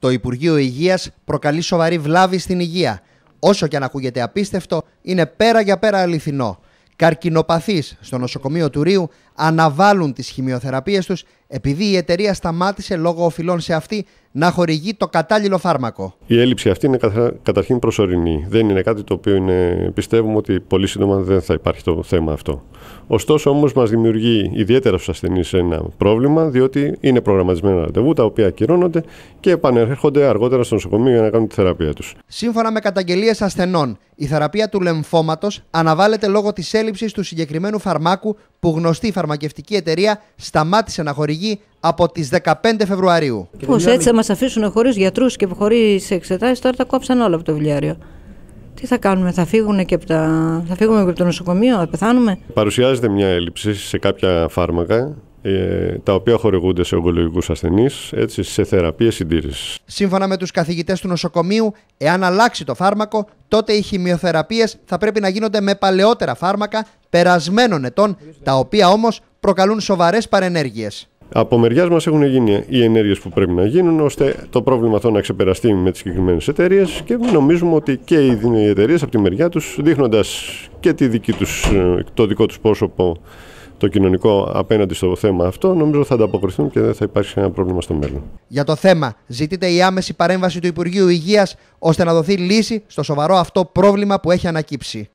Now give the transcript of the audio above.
Το Υπουργείο Υγείας προκαλεί σοβαρή βλάβη στην υγεία. Όσο και αν ακούγεται απίστευτο, είναι πέρα για πέρα αληθινό. Καρκινοπαθείς στο νοσοκομείο του Ρίου αναβάλουν τις χημειοθεραπείες τους επειδή η εταιρεία σταμάτησε λόγω οφειλών σε αυτή να χορηγεί το κατάλληλο φάρμακο. Η έλλειψη αυτή είναι καταρχήν προσωρινή. Δεν είναι κάτι το οποίο είναι, πιστεύουμε ότι πολύ σύντομα δεν θα υπάρχει το θέμα αυτό. Ωστόσο, όμως, μας δημιουργεί ιδιαίτερα στους ασθενείς ένα πρόβλημα, διότι είναι προγραμματισμένα ραντεβού τα οποία ακυρώνονται και επανέρχονται αργότερα στο νοσοκομείο για να κάνουν τη θεραπεία τους. Σύμφωνα με καταγγελίες ασθενών, η θεραπεία του λεμφώματος αναβάλλεται λόγω της έλλειψης του συγκεκριμένου φαρμάκου που γνωστή φαρμακευτική εταιρεία σταμάτησε να χορηγεί από τις 15 Φεβρουαρίου. Πώ έτσι θα μας αφήσουν χωρίς γιατρούς και χωρίς εξετάσεις, τώρα τα κόψαν όλα από το βιβλιάριο. Τι θα κάνουμε, θα, φύγουν και τα... θα φύγουμε και από το νοσοκομείο, θα πεθάνουμε. Παρουσιάζεται μια έλλειψη σε κάποια φάρμακα ε, τα οποία χορηγούνται σε ογκολογικούς ασθενείς, έτσι σε θεραπείες συντήρησης. Σύμφωνα με τους καθηγητές του νοσοκομείου, εάν αλλάξει το φάρμακο, τότε οι χημειοθεραπείες θα πρέπει να γίνονται με παλαιότερα φάρμακα περασμένων ετών, τα οποία όμως προκαλούν σοβαρές παρενέργειες. Από μεριάς μας έχουν γίνει οι ενέργειες που πρέπει να γίνουν ώστε το πρόβλημα αυτό να ξεπεραστεί με τις συγκεκριμένες εταιρείες και νομίζουμε ότι και οι εταιρείες από τη μεριά τους, δείχνοντας και τη δική τους, ε, το δικό τους πρόσωπο το κοινωνικό απέναντι στο θέμα αυτό, νομίζω θα ανταποκριθούν και δεν θα υπάρξει ένα πρόβλημα στο μέλλον. Για το θέμα, ζητείται η άμεση παρέμβαση του Υπουργείου Υγείας ώστε να δοθεί λύση στο σοβαρό αυτό πρόβλημα που έχει ανακύψει.